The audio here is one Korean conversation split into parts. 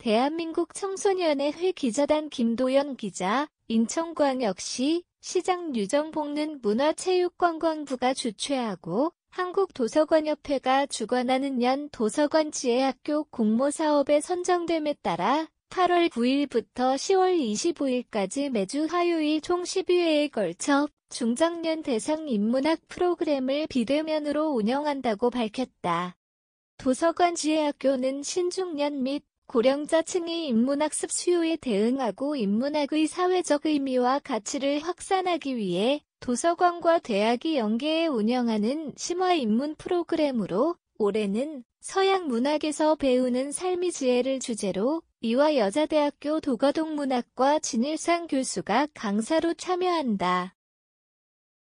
대한민국 청소년의 회 기자단 김도연 기자, 인천광역시 시장 유정복는 문화체육관광부가 주최하고 한국도서관협회가 주관하는 연 도서관 지혜학교 공모사업에 선정됨에 따라 8월 9일부터 10월 25일까지 매주 화요일 총 12회에 걸쳐 중장년 대상 인문학 프로그램을 비대면으로 운영한다고 밝혔다. 도서관 지혜학교는 신중년 및 고령자층이 인문학습 수요에 대응하고 인문학의 사회적 의미와 가치를 확산하기 위해 도서관과 대학이 연계해 운영하는 심화 인문 프로그램으로 올해는 서양 문학에서 배우는 삶의 지혜를 주제로 이와 여자대학교 도가동 문학과 진일상 교수가 강사로 참여한다.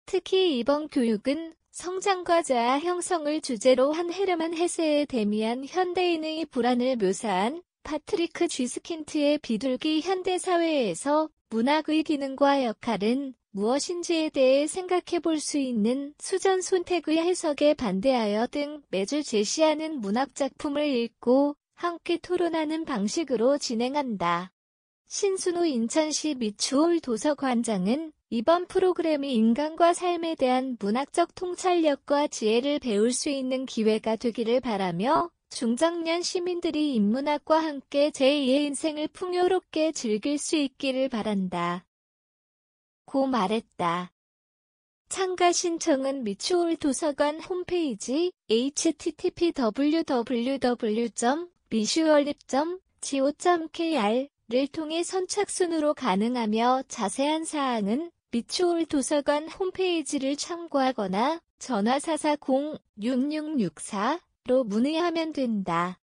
특히 이번 교육은 성장과 자아 형성을 주제로 한 헤르만 헤세에 대미한 현대인의 불안을 묘사한 파트리크 쥐스킨트의 비둘기 현대사회에서 문학의 기능과 역할은 무엇인지에 대해 생각해 볼 수 있는 수전 손택의 해석에 반대하여 등 매주 제시하는 문학작품을 읽고 함께 토론하는 방식으로 진행한다. 신순호 인천시 미추홀 도서관장은 이번 프로그램이 인간과 삶에 대한 문학적 통찰력과 지혜를 배울 수 있는 기회가 되기를 바라며 중장년 시민들이 인문학과 함께 제2의 인생을 풍요롭게 즐길 수 있기를 바란다. 고 말했다. 참가 신청은 미추홀 도서관 홈페이지 http w w w m i c u o l i p g o k r 를 통해 선착순으로 가능하며 자세한 사항은 미추홀 도서관 홈페이지를 참고하거나 전화 440-6664로 문의하면 된다.